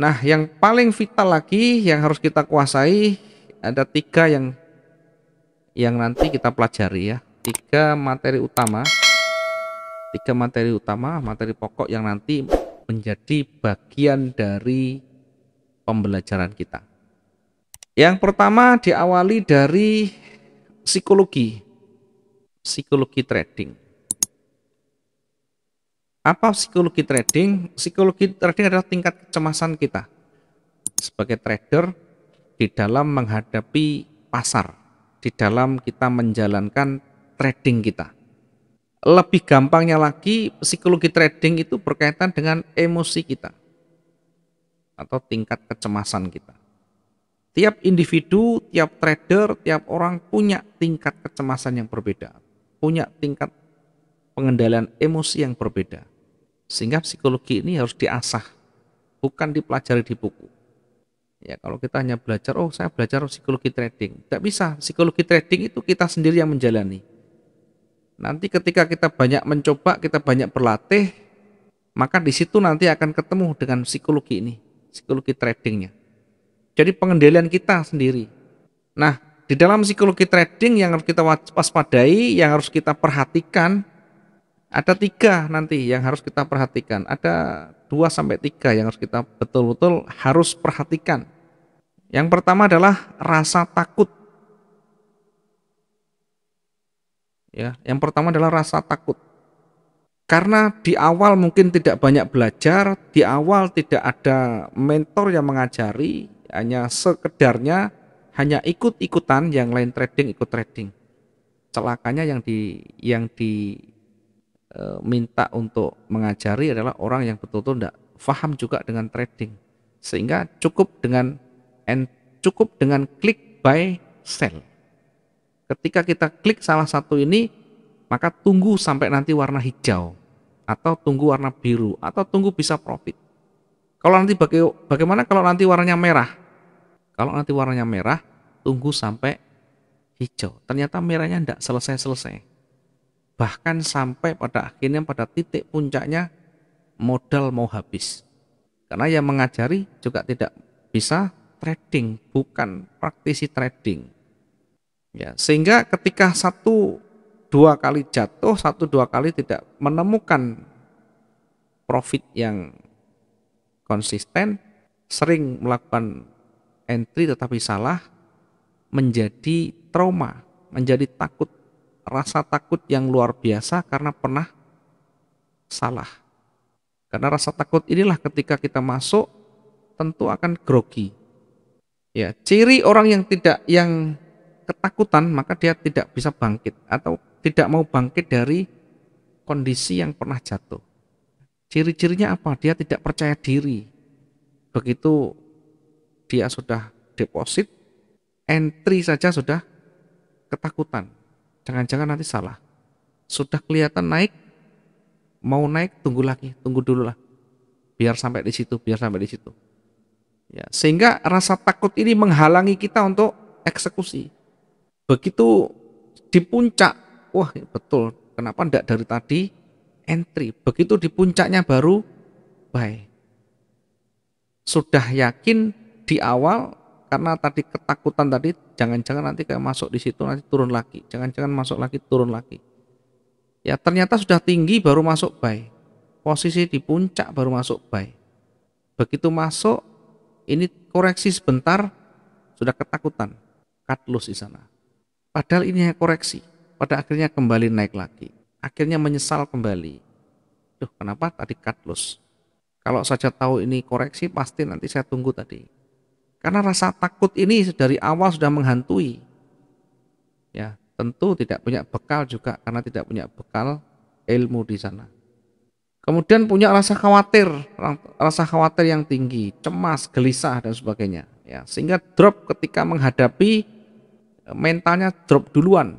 Nah, yang paling vital lagi yang harus kita kuasai ada tiga yang yang nanti kita pelajari ya. Tiga materi utama, tiga materi utama, materi pokok yang nanti menjadi bagian dari pembelajaran kita. Yang pertama diawali dari psikologi, psikologi trading. Apa psikologi trading? Psikologi trading adalah tingkat kecemasan kita sebagai trader di dalam menghadapi pasar, di dalam kita menjalankan trading kita lebih gampangnya lagi psikologi trading itu berkaitan dengan emosi kita atau tingkat kecemasan kita. Tiap individu, tiap trader, tiap orang punya tingkat kecemasan yang berbeda, punya tingkat pengendalian emosi yang berbeda. Sehingga psikologi ini harus diasah, bukan dipelajari di buku. Ya, kalau kita hanya belajar, oh saya belajar psikologi trading. Tidak bisa, psikologi trading itu kita sendiri yang menjalani Nanti ketika kita banyak mencoba, kita banyak berlatih, maka di situ nanti akan ketemu dengan psikologi ini, psikologi tradingnya. Jadi pengendalian kita sendiri. Nah, di dalam psikologi trading yang harus kita waspadai, yang harus kita perhatikan, ada tiga nanti yang harus kita perhatikan. Ada dua sampai tiga yang harus kita betul-betul harus perhatikan. Yang pertama adalah rasa takut Ya, yang pertama adalah rasa takut. Karena di awal mungkin tidak banyak belajar, di awal tidak ada mentor yang mengajari, hanya sekedarnya hanya ikut-ikutan yang lain trading ikut trading. Celakanya yang di yang di e, minta untuk mengajari adalah orang yang betul-betul tidak paham juga dengan trading. Sehingga cukup dengan and cukup dengan klik buy sell Ketika kita klik salah satu ini, maka tunggu sampai nanti warna hijau atau tunggu warna biru atau tunggu bisa profit. Kalau nanti baga bagaimana kalau nanti warnanya merah? Kalau nanti warnanya merah, tunggu sampai hijau. Ternyata merahnya tidak selesai-selesai. Bahkan sampai pada akhirnya pada titik puncaknya modal mau habis. Karena yang mengajari juga tidak bisa trading, bukan praktisi trading. Ya, sehingga ketika satu dua kali jatuh, satu dua kali tidak menemukan profit yang konsisten, sering melakukan entry tetapi salah, menjadi trauma, menjadi takut, rasa takut yang luar biasa karena pernah salah. Karena rasa takut inilah ketika kita masuk tentu akan grogi. Ya, ciri orang yang tidak yang ketakutan maka dia tidak bisa bangkit atau tidak mau bangkit dari kondisi yang pernah jatuh. Ciri-cirinya apa? Dia tidak percaya diri. Begitu dia sudah deposit, entry saja sudah ketakutan. Jangan-jangan nanti salah. Sudah kelihatan naik, mau naik tunggu lagi, tunggu dulu lah. Biar sampai di situ, biar sampai di situ. Ya, sehingga rasa takut ini menghalangi kita untuk eksekusi. Begitu di puncak, wah ya betul, kenapa tidak dari tadi entry. Begitu di puncaknya baru buy. Sudah yakin di awal karena tadi ketakutan tadi jangan-jangan nanti kayak masuk di situ nanti turun lagi jangan-jangan masuk lagi turun lagi ya ternyata sudah tinggi baru masuk buy posisi di puncak baru masuk buy begitu masuk ini koreksi sebentar sudah ketakutan cut loss di sana Padahal ini hanya koreksi. Pada akhirnya kembali naik lagi. Akhirnya menyesal kembali. Duh, kenapa tadi cut loss? Kalau saja tahu ini koreksi, pasti nanti saya tunggu tadi. Karena rasa takut ini dari awal sudah menghantui. Ya, tentu tidak punya bekal juga karena tidak punya bekal ilmu di sana. Kemudian punya rasa khawatir, rasa khawatir yang tinggi, cemas, gelisah dan sebagainya. Ya, sehingga drop ketika menghadapi mentalnya drop duluan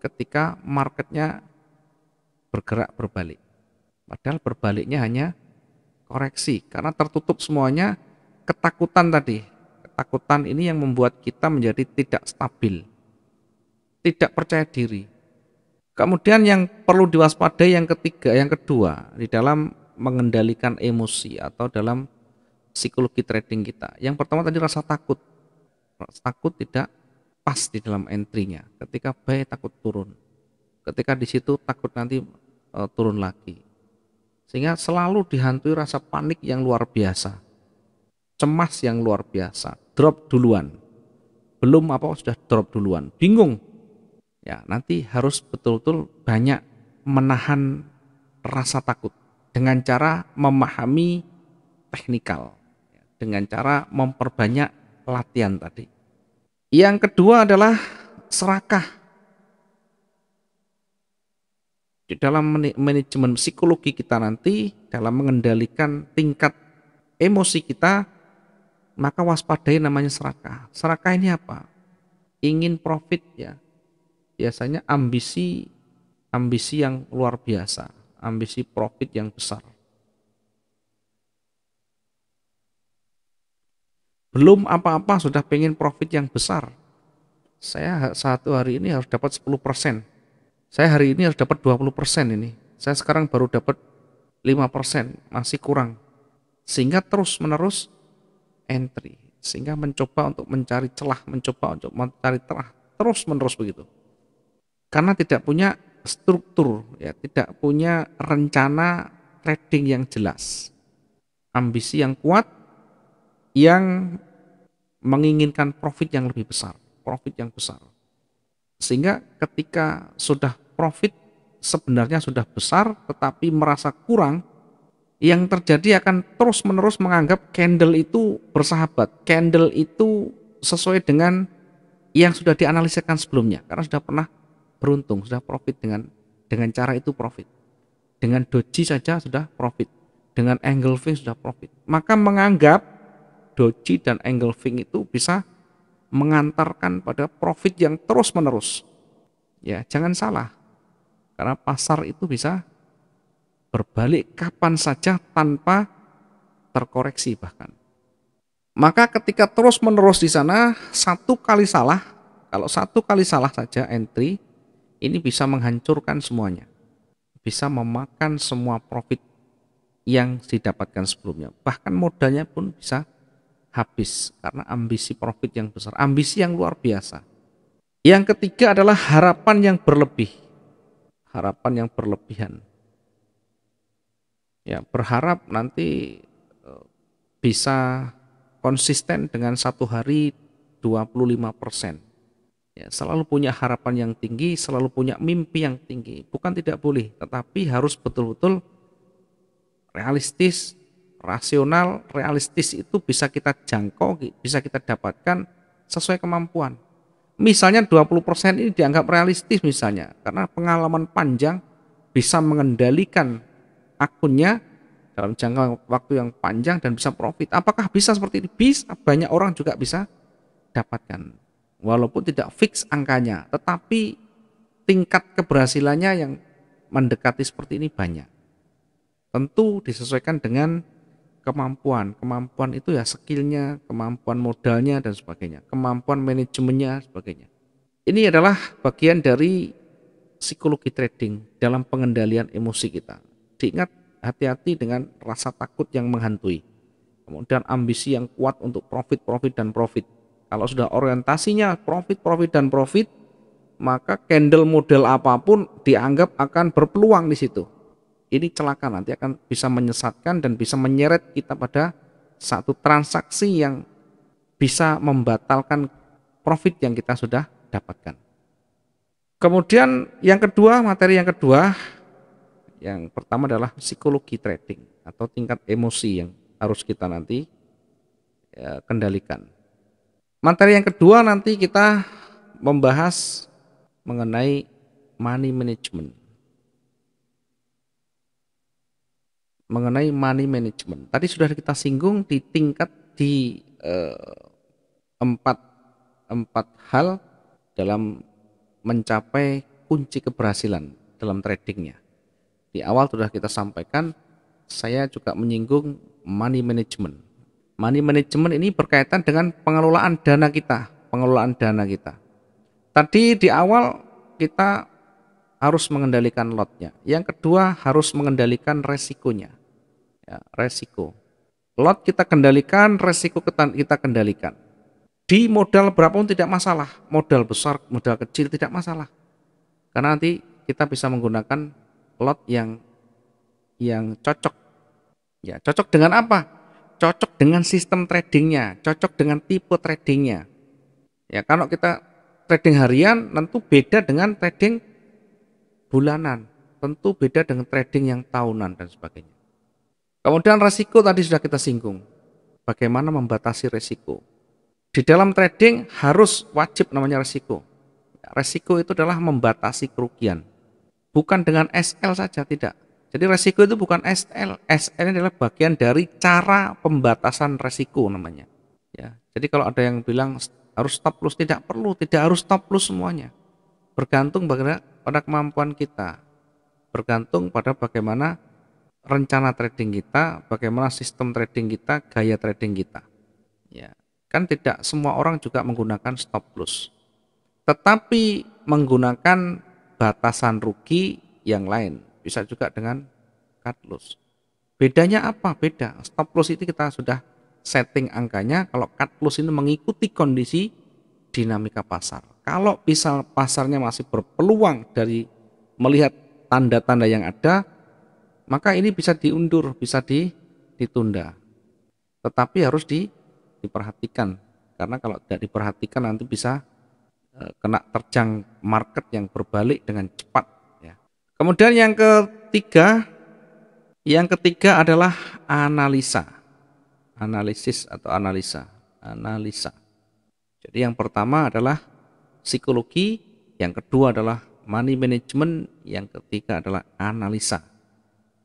ketika marketnya bergerak berbalik. Padahal berbaliknya hanya koreksi karena tertutup semuanya ketakutan tadi. Ketakutan ini yang membuat kita menjadi tidak stabil, tidak percaya diri. Kemudian yang perlu diwaspadai yang ketiga, yang kedua di dalam mengendalikan emosi atau dalam psikologi trading kita. Yang pertama tadi rasa takut. Rasa takut tidak pas di dalam entry-nya. Ketika buy takut turun. Ketika di situ takut nanti e, turun lagi. Sehingga selalu dihantui rasa panik yang luar biasa. Cemas yang luar biasa. Drop duluan. Belum apa sudah drop duluan. Bingung. Ya, nanti harus betul-betul banyak menahan rasa takut dengan cara memahami teknikal, dengan cara memperbanyak latihan tadi. Yang kedua adalah serakah. Di dalam manajemen psikologi kita nanti, dalam mengendalikan tingkat emosi kita, maka waspadai namanya serakah. Serakah ini apa? Ingin profit ya. Biasanya ambisi ambisi yang luar biasa, ambisi profit yang besar. Belum apa-apa sudah pengen profit yang besar. Saya satu hari ini harus dapat 10%. Saya hari ini harus dapat 20% ini. Saya sekarang baru dapat 5%, masih kurang. Sehingga terus-menerus entry. Sehingga mencoba untuk mencari celah, mencoba untuk mencari celah. Terus-menerus begitu. Karena tidak punya struktur, ya tidak punya rencana trading yang jelas. Ambisi yang kuat, yang menginginkan profit yang lebih besar, profit yang besar. Sehingga ketika sudah profit sebenarnya sudah besar tetapi merasa kurang, yang terjadi akan terus-menerus menganggap candle itu bersahabat. Candle itu sesuai dengan yang sudah dianalisiskan sebelumnya karena sudah pernah beruntung, sudah profit dengan dengan cara itu profit. Dengan doji saja sudah profit, dengan angle fee sudah profit. Maka menganggap doji dan angle fing itu bisa mengantarkan pada profit yang terus menerus. Ya, jangan salah. Karena pasar itu bisa berbalik kapan saja tanpa terkoreksi bahkan. Maka ketika terus menerus di sana satu kali salah, kalau satu kali salah saja entry ini bisa menghancurkan semuanya. Bisa memakan semua profit yang didapatkan sebelumnya. Bahkan modalnya pun bisa habis karena ambisi profit yang besar, ambisi yang luar biasa. Yang ketiga adalah harapan yang berlebih. Harapan yang berlebihan. Ya, berharap nanti e, bisa konsisten dengan satu hari 25%. Ya, selalu punya harapan yang tinggi, selalu punya mimpi yang tinggi. Bukan tidak boleh, tetapi harus betul-betul realistis, rasional, realistis itu bisa kita jangkau, bisa kita dapatkan sesuai kemampuan. Misalnya 20% ini dianggap realistis misalnya, karena pengalaman panjang bisa mengendalikan akunnya dalam jangka waktu yang panjang dan bisa profit. Apakah bisa seperti ini? Bisa, banyak orang juga bisa dapatkan. Walaupun tidak fix angkanya, tetapi tingkat keberhasilannya yang mendekati seperti ini banyak. Tentu disesuaikan dengan kemampuan. Kemampuan itu ya skillnya, kemampuan modalnya dan sebagainya, kemampuan manajemennya sebagainya. Ini adalah bagian dari psikologi trading dalam pengendalian emosi kita. Diingat hati-hati dengan rasa takut yang menghantui. Kemudian ambisi yang kuat untuk profit, profit dan profit. Kalau sudah orientasinya profit, profit dan profit, maka candle model apapun dianggap akan berpeluang di situ ini celaka nanti akan bisa menyesatkan dan bisa menyeret kita pada satu transaksi yang bisa membatalkan profit yang kita sudah dapatkan. Kemudian yang kedua, materi yang kedua, yang pertama adalah psikologi trading atau tingkat emosi yang harus kita nanti ya, kendalikan. Materi yang kedua nanti kita membahas mengenai money management. mengenai money management. Tadi sudah kita singgung di tingkat di eh, empat empat hal dalam mencapai kunci keberhasilan dalam tradingnya. Di awal sudah kita sampaikan, saya juga menyinggung money management. Money management ini berkaitan dengan pengelolaan dana kita, pengelolaan dana kita. Tadi di awal kita harus mengendalikan lotnya. Yang kedua harus mengendalikan resikonya ya, resiko. Lot kita kendalikan, resiko kita kendalikan. Di modal berapapun tidak masalah, modal besar, modal kecil tidak masalah. Karena nanti kita bisa menggunakan lot yang yang cocok. Ya, cocok dengan apa? Cocok dengan sistem tradingnya, cocok dengan tipe tradingnya. Ya, kalau kita trading harian tentu beda dengan trading bulanan, tentu beda dengan trading yang tahunan dan sebagainya. Kemudian resiko tadi sudah kita singgung. Bagaimana membatasi resiko? Di dalam trading harus wajib namanya resiko. Resiko itu adalah membatasi kerugian. Bukan dengan SL saja, tidak. Jadi resiko itu bukan SL. SL adalah bagian dari cara pembatasan resiko namanya. Ya. Jadi kalau ada yang bilang harus stop loss, tidak perlu, tidak harus stop loss semuanya. Bergantung pada, pada kemampuan kita. Bergantung pada bagaimana rencana trading kita, bagaimana sistem trading kita, gaya trading kita. Ya, kan tidak semua orang juga menggunakan stop loss. Tetapi menggunakan batasan rugi yang lain, bisa juga dengan cut loss. Bedanya apa? Beda. Stop loss itu kita sudah setting angkanya, kalau cut loss ini mengikuti kondisi dinamika pasar. Kalau misal pasarnya masih berpeluang dari melihat tanda-tanda yang ada, maka ini bisa diundur, bisa di, ditunda. Tetapi harus di, diperhatikan karena kalau tidak diperhatikan nanti bisa e, kena terjang market yang berbalik dengan cepat. Ya. Kemudian yang ketiga, yang ketiga adalah analisa, analisis atau analisa, analisa. Jadi yang pertama adalah psikologi, yang kedua adalah money management, yang ketiga adalah analisa.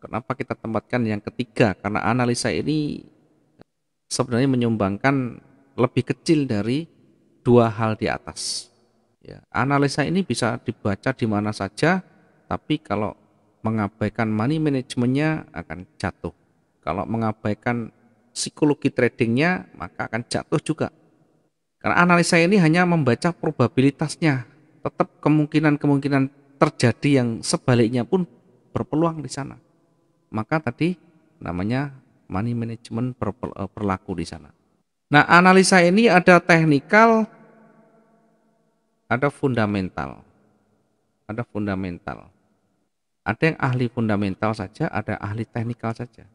Kenapa kita tempatkan yang ketiga? Karena analisa ini sebenarnya menyumbangkan lebih kecil dari dua hal di atas. Ya, analisa ini bisa dibaca di mana saja, tapi kalau mengabaikan money manajemennya akan jatuh. Kalau mengabaikan psikologi tradingnya, maka akan jatuh juga. Karena analisa ini hanya membaca probabilitasnya, tetap kemungkinan-kemungkinan terjadi yang sebaliknya pun berpeluang di sana maka tadi namanya money management per, per, eh, perlaku di sana. Nah, analisa ini ada teknikal, ada fundamental. Ada fundamental. Ada yang ahli fundamental saja, ada ahli teknikal saja.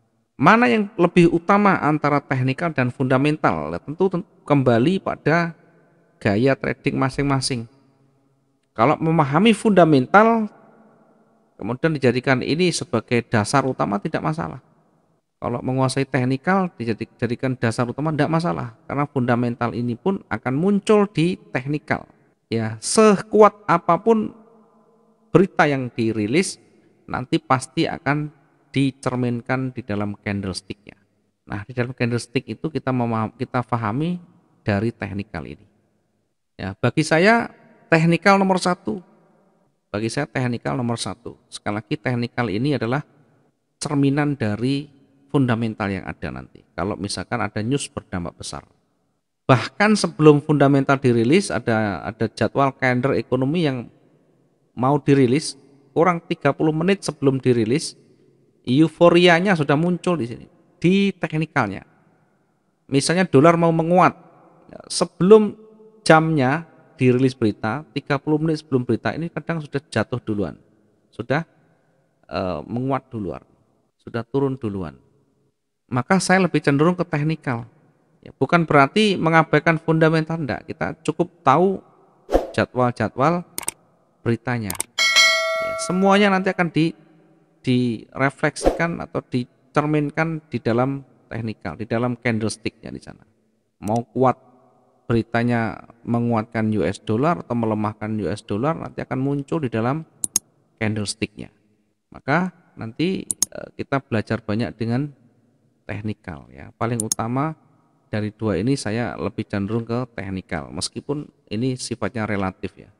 Mana yang lebih utama antara teknikal dan fundamental? Tentu, tentu kembali pada gaya trading masing-masing. Kalau memahami fundamental, Kemudian dijadikan ini sebagai dasar utama tidak masalah. Kalau menguasai teknikal dijadikan dasar utama tidak masalah karena fundamental ini pun akan muncul di teknikal. Ya, sekuat apapun berita yang dirilis nanti pasti akan dicerminkan di dalam candlesticknya. Nah, di dalam candlestick itu kita memaham, kita fahami dari teknikal ini. Ya, bagi saya teknikal nomor satu bagi saya teknikal nomor satu. Sekali lagi teknikal ini adalah cerminan dari fundamental yang ada nanti. Kalau misalkan ada news berdampak besar. Bahkan sebelum fundamental dirilis ada ada jadwal kalender ekonomi yang mau dirilis kurang 30 menit sebelum dirilis euforianya sudah muncul di sini di teknikalnya. Misalnya dolar mau menguat sebelum jamnya dirilis berita 30 menit sebelum berita ini kadang sudah jatuh duluan sudah e, menguat duluan sudah turun duluan maka saya lebih cenderung ke teknikal ya, bukan berarti mengabaikan fundamental enggak kita cukup tahu jadwal-jadwal beritanya ya, semuanya nanti akan di direfleksikan atau dicerminkan di dalam teknikal di dalam candlesticknya di sana mau kuat beritanya menguatkan US dollar atau melemahkan US dollar nanti akan muncul di dalam candlesticknya. Maka nanti eh, kita belajar banyak dengan teknikal ya. Paling utama dari dua ini saya lebih cenderung ke teknikal meskipun ini sifatnya relatif ya.